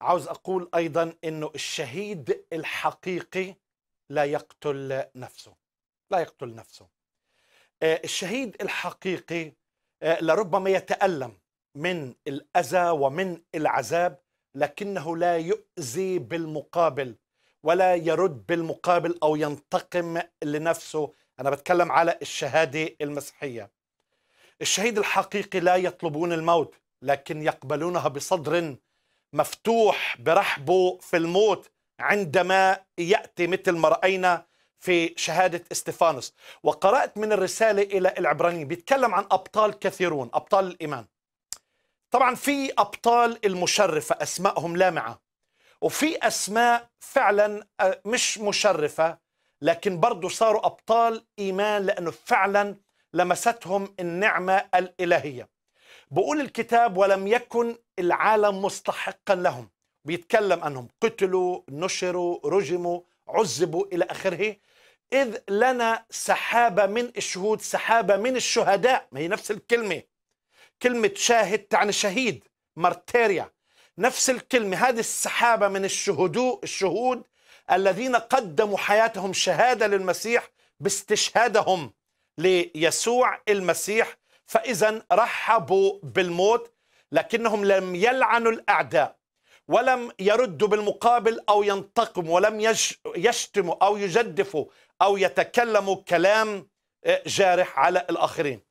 عاوز أقول أيضا أنه الشهيد الحقيقي لا يقتل نفسه لا يقتل نفسه آه، الشهيد الحقيقي آه، لربما يتألم من الأذى ومن العذاب لكنه لا يؤذي بالمقابل ولا يرد بالمقابل أو ينتقم لنفسه أنا بتكلم على الشهادة المسيحية الشهيد الحقيقي لا يطلبون الموت لكن يقبلونها بصدر مفتوح برحبه في الموت عندما يأتي مثل ما رأينا في شهادة استفانس وقرأت من الرسالة إلى العبرانيين بيتكلم عن أبطال كثيرون أبطال الإيمان طبعا في أبطال المشرفة أسمائهم لامعة وفي أسماء فعلا آه، مش مشرفة لكن برضو صاروا أبطال إيمان لأنه فعلا لمستهم النعمة الإلهية بقول الكتاب ولم يكن العالم مستحقا لهم بيتكلم أنهم قتلوا نشروا رجموا عذبوا إلى آخره إذ لنا سحابة من الشهود سحابة من الشهداء ما هي نفس الكلمة كلمة شاهد تعني شهيد مرتيريا نفس الكلمة هذه السحابة من الشهود الشهود الذين قدموا حياتهم شهادة للمسيح باستشهادهم ليسوع المسيح فإذا رحبوا بالموت لكنهم لم يلعنوا الأعداء ولم يردوا بالمقابل أو ينتقموا ولم يشتموا أو يجدفوا أو يتكلموا كلام آه، جارح على الآخرين